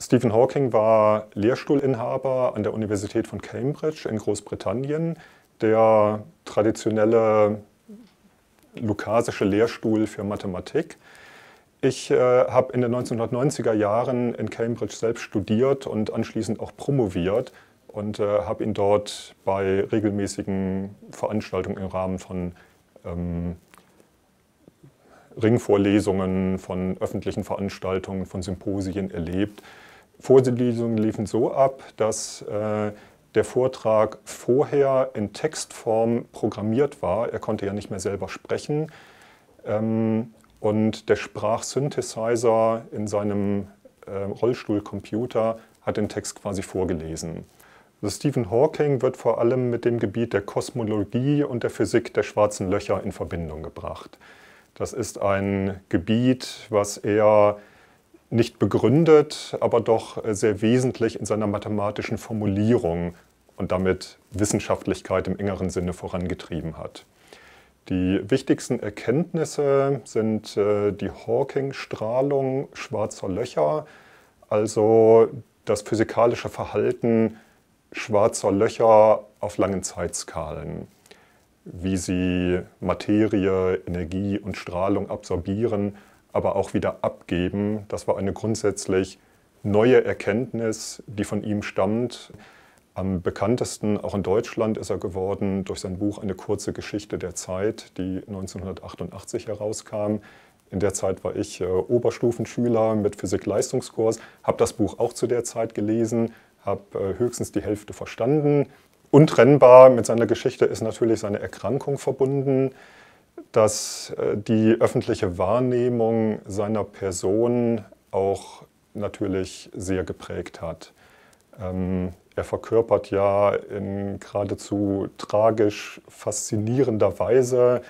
Stephen Hawking war Lehrstuhlinhaber an der Universität von Cambridge in Großbritannien. Der traditionelle lukasische Lehrstuhl für Mathematik. Ich äh, habe in den 1990er Jahren in Cambridge selbst studiert und anschließend auch promoviert und äh, habe ihn dort bei regelmäßigen Veranstaltungen im Rahmen von ähm, Ringvorlesungen, von öffentlichen Veranstaltungen, von Symposien erlebt. Vorlesungen liefen so ab, dass äh, der Vortrag vorher in Textform programmiert war. Er konnte ja nicht mehr selber sprechen. Ähm, und der Sprachsynthesizer in seinem äh, Rollstuhlcomputer hat den Text quasi vorgelesen. Also Stephen Hawking wird vor allem mit dem Gebiet der Kosmologie und der Physik der schwarzen Löcher in Verbindung gebracht. Das ist ein Gebiet, was er nicht begründet, aber doch äh, sehr wesentlich in seiner mathematischen Formulierung und damit Wissenschaftlichkeit im engeren Sinne vorangetrieben hat. Die wichtigsten Erkenntnisse sind äh, die Hawking-Strahlung schwarzer Löcher, also das physikalische Verhalten schwarzer Löcher auf langen Zeitskalen, wie sie Materie, Energie und Strahlung absorbieren aber auch wieder abgeben. Das war eine grundsätzlich neue Erkenntnis, die von ihm stammt. Am bekanntesten, auch in Deutschland, ist er geworden durch sein Buch Eine kurze Geschichte der Zeit, die 1988 herauskam. In der Zeit war ich äh, Oberstufenschüler mit Physik-Leistungskurs, habe das Buch auch zu der Zeit gelesen, habe äh, höchstens die Hälfte verstanden. Untrennbar mit seiner Geschichte ist natürlich seine Erkrankung verbunden dass äh, die öffentliche Wahrnehmung seiner Person auch natürlich sehr geprägt hat. Ähm, er verkörpert ja in geradezu tragisch faszinierender Weise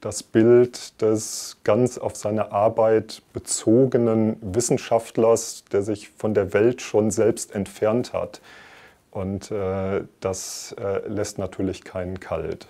das Bild des ganz auf seine Arbeit bezogenen Wissenschaftlers, der sich von der Welt schon selbst entfernt hat. Und äh, das äh, lässt natürlich keinen kalt.